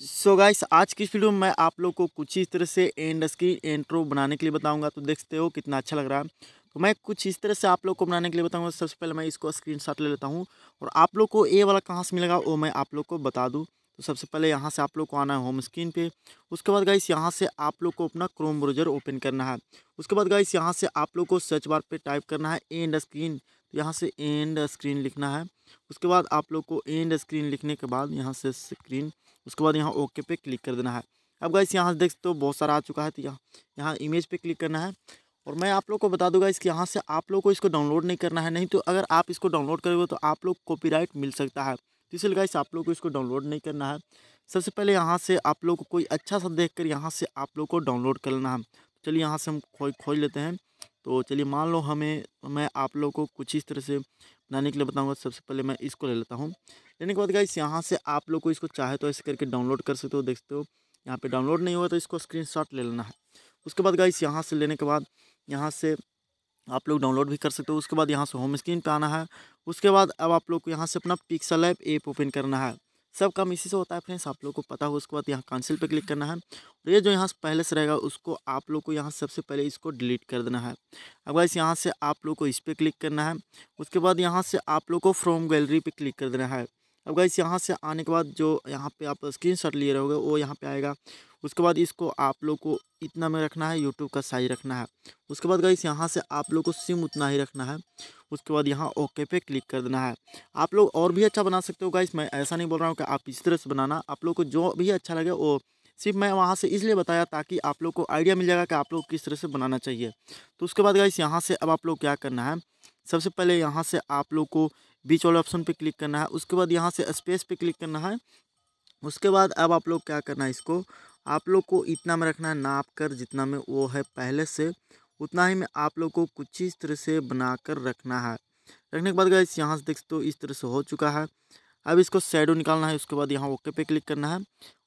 सो so guys आज की इस वीडियो में मैं आप लोग को कुछ इस तरह से एंड की एंट्रो बनाने के लिए बताऊंगा तो देखते हो कितना अच्छा लग रहा है तो मैं कुछ इस तरह से आप लोग को बनाने के लिए बताऊंगा सबसे पहले मैं इसको स्क्रीनशॉट ले लेता हूँ और आप लोग को ए वाला कहाँ से मिलेगा वो मैं आप लोग को बता दूँ तो सबसे पहले यहाँ से आप लोग को आना है होम स्क्रीन पर उसके बाद गाइस यहाँ से आप लोग को अपना क्रोम ब्रोजर ओपन करना है उसके बाद गाइस यहाँ से आप लोग को सर्च बार पर टाइप करना है एंड स्क्रीन तो यहाँ से एंड स्क्रीन लिखना है उसके बाद आप लोग को एंड स्क्रीन लिखने के बाद यहाँ से स्क्रीन उसके बाद यहाँ ओके पे क्लिक कर देना है अब गाइस यहाँ से देख तो बहुत सारा आ चुका है तो यहाँ यहाँ इमेज पे क्लिक करना है और मैं आप लोग को बता दूंगा इसके यहाँ से आप लोग को इसको डाउनलोड नहीं करना है नहीं तो अगर आप इसको डाउनलोड करोगे तो आप लोग कॉपी मिल सकता है तो इसलिए गाइस आप लोग को इसको डाउनलोड नहीं करना है सबसे पहले यहाँ से आप लोग को कोई अच्छा सा देख कर यहाँ से आप लोग को डाउनलोड करना है चलिए यहाँ से हम खोज खोज लेते हैं तो चलिए मान लो हमें मैं आप लोग को कुछ इस तरह से बनाने के लिए बताऊंगा सबसे पहले मैं इसको ले लेता हूँ लेने के बाद गाइस यहाँ से आप लोग को इसको चाहे तो ऐसे करके डाउनलोड कर सकते हो देखते हो यहाँ पे डाउनलोड नहीं हुआ तो इसको स्क्रीनशॉट ले लेना है उसके बाद गाइस यहाँ से लेने के बाद यहाँ से आप लोग डाउनलोड भी कर सकते हो उसके बाद यहाँ से होम स्क्रीन पर आना है उसके बाद अब आप लोग को यहाँ से अपना पिक्सल ऐप ऐप ओपन करना है सब काम इसी से होता है फ्रेंड्स आप लोग को पता हो उसके बाद यहाँ कैंसिल पे क्लिक करना है और ये जो यहाँ से पहले से रहेगा उसको आप लोग को यहाँ सबसे पहले इसको डिलीट कर देना है अब वाइस यहाँ से आप लोग को इस पर क्लिक करना है उसके बाद यहाँ से आप लोग को फ्रॉम गैलरी पर क्लिक कर देना है अब गाइस यहाँ से आने के बाद जो यहाँ पे आप स्क्रीन शॉट लिए रहोगे वो यहाँ पे आएगा उसके बाद इसको आप लोग को इतना में रखना है यूट्यूब का साइज रखना है उसके बाद गाइस यहाँ से आप लोग को सिम उतना ही रखना है उसके बाद यहाँ ओके पे क्लिक कर देना है आप लोग और भी अच्छा बना सकते हो गाइस मैं ऐसा नहीं बोल रहा हूँ कि आप इस तरह से बनाना आप लोग को जो भी अच्छा लगे वो सिर्फ मैं वहाँ से इसलिए बताया ताकि आप लोग को आइडिया मिल जाएगा कि आप लोग किस तरह से बनाना चाहिए तो उसके बाद गाइस यहाँ से अब आप लोग क्या करना है सबसे पहले यहाँ से आप लोग को बीच वाले ऑप्शन पे क्लिक करना है उसके बाद यहाँ से स्पेस पे क्लिक करना है उसके बाद अब आप लोग क्या करना है इसको आप लोग को इतना में रखना है नाप कर जितना में वो है पहले से उतना ही में आप लोग को कुछ इस तरह से बना कर रखना है रखने के बाद इस यहाँ से देख सकते हो इस तरह से हो चुका है अब इसको शेडो निकालना है उसके बाद यहाँ ओके पे क्लिक करना है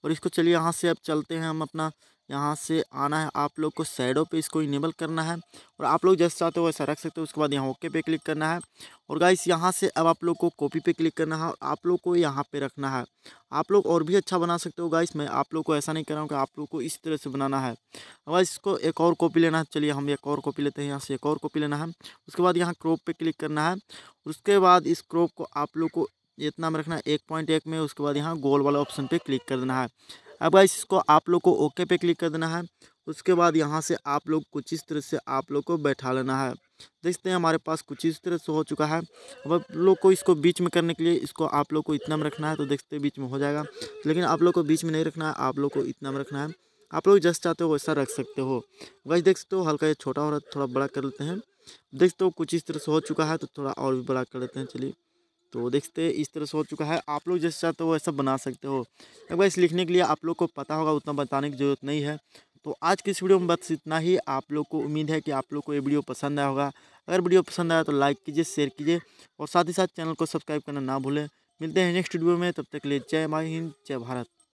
और इसको चलिए यहाँ से अब चलते हैं हम अपना यहाँ से आना है आप लोग को साइडों पे इसको इनेबल करना है और आप लोग जैसा चाहते हो वैसा रख सकते हो उसके बाद यहाँ ओके पे क्लिक करना है और गाइस यहाँ से अब आप लोग को कॉपी पे क्लिक करना है और आप लोग को यहाँ पे रखना है आप लोग और भी अच्छा बना सकते हो गाइस मैं आप लोग को ऐसा नहीं कर रहा हूँ कि आप लोग को इस तरह से बनाना है अब इसको एक और कॉपी लेना है चलिए हम एक और कॉपी लेते हैं यहाँ से एक और कॉपी लेना है उसके बाद यहाँ क्रॉप पर क्लिक करना है उसके बाद इस क्रॉप को आप लोग को इतना में रखना है एक पॉइंट एक में उसके बाद यहाँ गोल वाला ऑप्शन पर क्लिक कर देना है अब गाइस इसको आप लोग को ओके पे क्लिक कर देना है उसके बाद यहाँ से आप लोग कुछ इस तरह से आप लोग को बैठा लेना है देखते हैं हमारे पास कुछ इस तरह से हो चुका है अब आप लोग को इसको बीच में करने के लिए इसको आप लोग को इतना में रखना है तो देखते बीच में हो जाएगा लेकिन आप लोग को बीच में नहीं रखना है आप लोग को इतना में रखना है आप लोग जस्ट चाहते हो वैसा रख सकते हो वैसे देख सकते हो हल्का ये छोटा हो रहा है थोड़ा बड़ा कर लेते हैं देख सकते हो कुछ इस तरह से हो चुका है तो थोड़ा और भी बड़ा कर लेते हैं चलिए तो देखते इस तरह से हो चुका है आप लोग जैसे चाहते हो ऐसा बना सकते हो अब इस लिखने के लिए आप लोग को पता होगा उतना बताने की जरूरत नहीं है तो आज की इस वीडियो में बस इतना ही आप लोग को उम्मीद है कि आप लोग को ये वीडियो पसंद आया होगा अगर वीडियो पसंद आया तो लाइक कीजिए शेयर कीजिए और साथ ही साथ चैनल को सब्सक्राइब करना ना भूलें मिलते हैं नेक्स्ट वीडियो में तब तक के लिए जय माई हिंद जय भारत